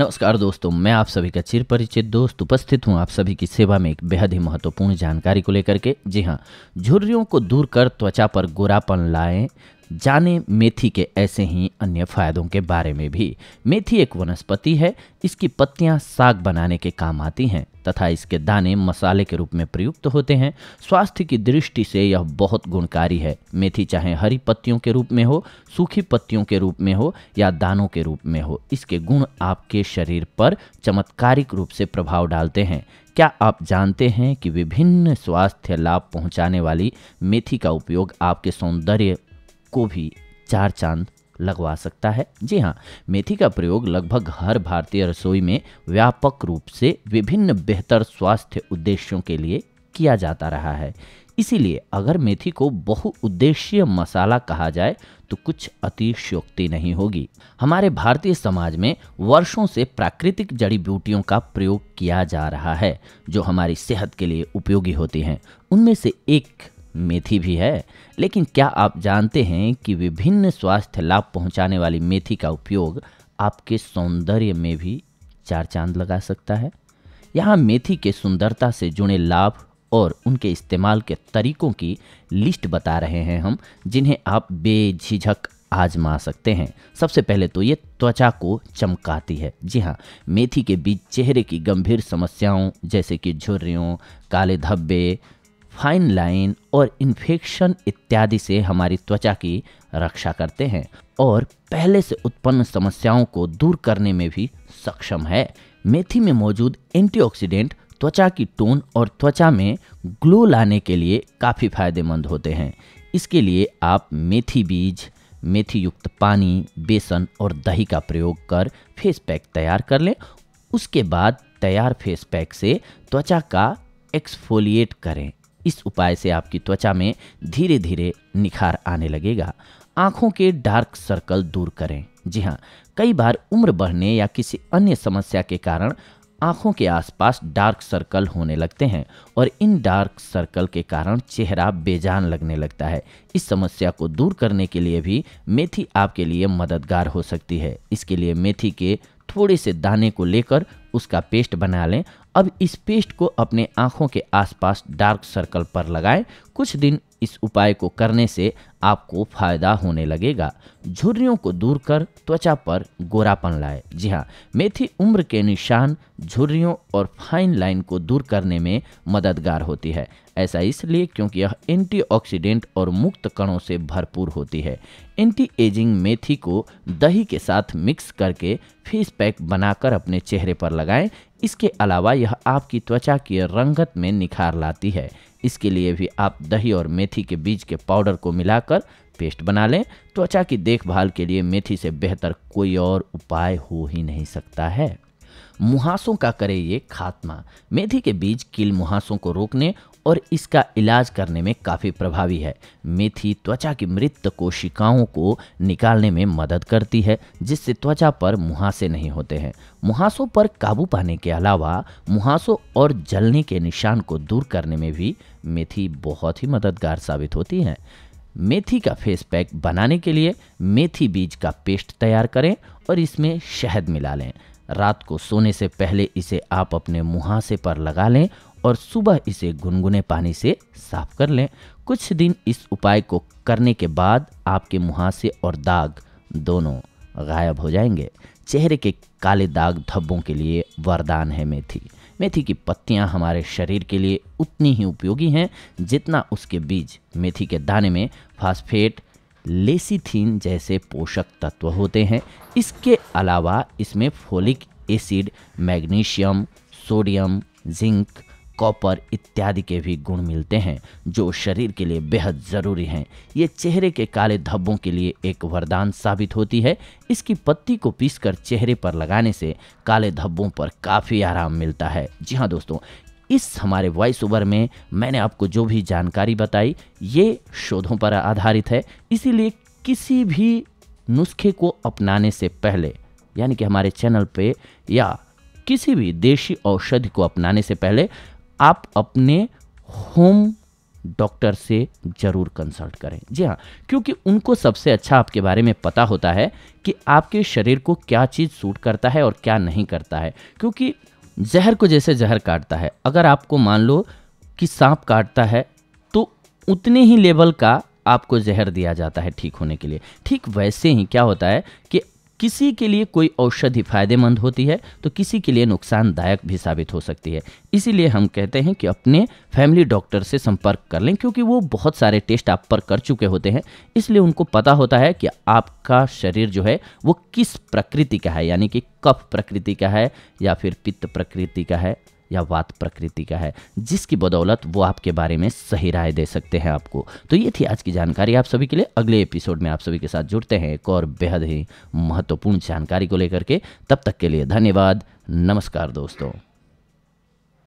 नमस्कार दोस्तों मैं आप सभी का चिर परिचित दोस्त उपस्थित हूँ आप सभी की सेवा में एक बेहद ही महत्वपूर्ण जानकारी को लेकर के जी हाँ झुर्रियों को दूर कर त्वचा पर गोरापन लाएं जाने मेथी के ऐसे ही अन्य फायदों के बारे में भी मेथी एक वनस्पति है इसकी पत्तियां साग बनाने के काम आती हैं तथा इसके दाने मसाले के रूप में प्रयुक्त होते हैं स्वास्थ्य की दृष्टि से यह बहुत गुणकारी है मेथी चाहे हरी पत्तियों के रूप में हो सूखी पत्तियों के रूप में हो या दानों के रूप में हो इसके गुण आपके शरीर पर चमत्कारिक रूप से प्रभाव डालते हैं क्या आप जानते हैं कि विभिन्न स्वास्थ्य लाभ पहुंचाने वाली मेथी का उपयोग आपके सौंदर्य को भी चार चांद लगवा सकता है जी हाँ मेथी का प्रयोग लगभग हर भारतीय रसोई में व्यापक रूप से विभिन्न बेहतर स्वास्थ्य उद्देश्यों के लिए किया जाता रहा है इसीलिए अगर मेथी को बहुउद्देशीय मसाला कहा जाए तो कुछ अतिशयोक्ति नहीं होगी हमारे भारतीय समाज में वर्षों से प्राकृतिक जड़ी बूटियों का प्रयोग किया जा रहा है जो हमारी सेहत के लिए उपयोगी होती हैं उनमें से एक मेथी भी है लेकिन क्या आप जानते हैं कि विभिन्न स्वास्थ्य लाभ पहुंचाने वाली मेथी का उपयोग आपके सौंदर्य में भी चार चांद लगा सकता है यहाँ मेथी के सुंदरता से जुड़े लाभ और उनके इस्तेमाल के तरीकों की लिस्ट बता रहे हैं हम जिन्हें आप बेझिझक आजमा सकते हैं सबसे पहले तो ये त्वचा को चमकाती है जी हाँ मेथी के बीच चेहरे की गंभीर समस्याओं जैसे कि झुर्रियों काले धब्बे फाइन लाइन और इन्फेक्शन इत्यादि से हमारी त्वचा की रक्षा करते हैं और पहले से उत्पन्न समस्याओं को दूर करने में भी सक्षम है मेथी में मौजूद एंटीऑक्सीडेंट त्वचा की टोन और त्वचा में ग्लो लाने के लिए काफ़ी फायदेमंद होते हैं इसके लिए आप मेथी बीज मेथी युक्त पानी बेसन और दही का प्रयोग कर फेस पैक तैयार कर लें उसके बाद तैयार फेस पैक से त्वचा का एक्सफोलिएट करें इस उपाय से आपकी त्वचा में धीरे धीरे निखार आने लगेगा आंखों के डार्क सर्कल दूर करें जी हाँ कई बार उम्र बढ़ने या किसी अन्य समस्या के कारण आंखों के आसपास डार्क सर्कल होने लगते हैं और इन डार्क सर्कल के कारण चेहरा बेजान लगने लगता है इस समस्या को दूर करने के लिए भी मेथी आपके लिए मददगार हो सकती है इसके लिए मेथी के थोड़े से दाने को लेकर उसका पेस्ट बना लें अब इस पेस्ट को अपने आँखों के आसपास डार्क सर्कल पर लगाएं कुछ दिन इस उपाय को करने से आपको फायदा होने लगेगा झुर्रियों को दूर कर त्वचा पर गोरापन लाए जी हाँ मेथी उम्र के निशान झुर्रियों और फाइन लाइन को दूर करने में मददगार होती है ऐसा इसलिए क्योंकि यह एंटीऑक्सीडेंट और मुक्त कणों से भरपूर होती है एंटी एजिंग मेथी को दही के साथ मिक्स करके फेस पैक बनाकर अपने चेहरे पर लगाएं इसके अलावा यह आपकी त्वचा की रंगत में निखार लाती है इसके लिए भी आप दही और मेथी के बीज के पाउडर को मिलाकर पेस्ट बना लें त्वचा की देखभाल के लिए मेथी से बेहतर कोई और उपाय हो ही नहीं सकता है मुहासों का करें ये खात्मा मेथी के बीज किल मुहासों को रोकने और इसका इलाज करने में काफ़ी प्रभावी है मेथी त्वचा की मृत कोशिकाओं को निकालने में मदद करती है जिससे त्वचा पर मुहासे नहीं होते हैं मुहासों पर काबू पाने के अलावा मुहासों और जलने के निशान को दूर करने में भी मेथी बहुत ही मददगार साबित होती है मेथी का फेस पैक बनाने के लिए मेथी बीज का पेस्ट तैयार करें और इसमें शहद मिला लें रात को सोने से पहले इसे आप अपने मुहासे पर लगा लें और सुबह इसे गुनगुने पानी से साफ कर लें कुछ दिन इस उपाय को करने के बाद आपके मुहासे और दाग दोनों गायब हो जाएंगे चेहरे के काले दाग धब्बों के लिए वरदान है मेथी मेथी की पत्तियां हमारे शरीर के लिए उतनी ही उपयोगी हैं जितना उसके बीज मेथी के दाने में फास्फेट लेसीथीन जैसे पोषक तत्व होते हैं इसके अलावा इसमें folic acid magnesium sodium zinc copper इत्यादि के भी गुण मिलते हैं जो शरीर के लिए बेहद ज़रूरी हैं ये चेहरे के काले धब्बों के लिए एक वरदान साबित होती है इसकी पत्ती को पीसकर चेहरे पर लगाने से काले धब्बों पर काफ़ी आराम मिलता है जी हाँ दोस्तों इस हमारे वॉइस ओवर में मैंने आपको जो भी जानकारी बताई ये शोधों पर आधारित है इसीलिए किसी भी नुस्खे को अपनाने से पहले यानी कि हमारे चैनल पे या किसी भी देशी औषधि को अपनाने से पहले आप अपने होम डॉक्टर से ज़रूर कंसल्ट करें जी हाँ क्योंकि उनको सबसे अच्छा आपके बारे में पता होता है कि आपके शरीर को क्या चीज़ सूट करता है और क्या नहीं करता है क्योंकि जहर को जैसे जहर काटता है अगर आपको मान लो कि सांप काटता है तो उतने ही लेवल का आपको जहर दिया जाता है ठीक होने के लिए ठीक वैसे ही क्या होता है कि किसी के लिए कोई औषधि फायदेमंद होती है तो किसी के लिए नुकसानदायक भी साबित हो सकती है इसीलिए हम कहते हैं कि अपने फैमिली डॉक्टर से संपर्क कर लें क्योंकि वो बहुत सारे टेस्ट आप पर कर चुके होते हैं इसलिए उनको पता होता है कि आपका शरीर जो है वो किस प्रकृति का है यानी कि कफ प्रकृति का है या फिर पित्त प्रकृति का है या वात प्रकृति का है जिसकी बदौलत वो आपके बारे में सही राय दे सकते हैं आपको तो ये थी आज की जानकारी आप सभी के लिए अगले एपिसोड में आप सभी के साथ जुड़ते हैं एक और बेहद ही महत्वपूर्ण जानकारी को लेकर के तब तक के लिए धन्यवाद नमस्कार दोस्तों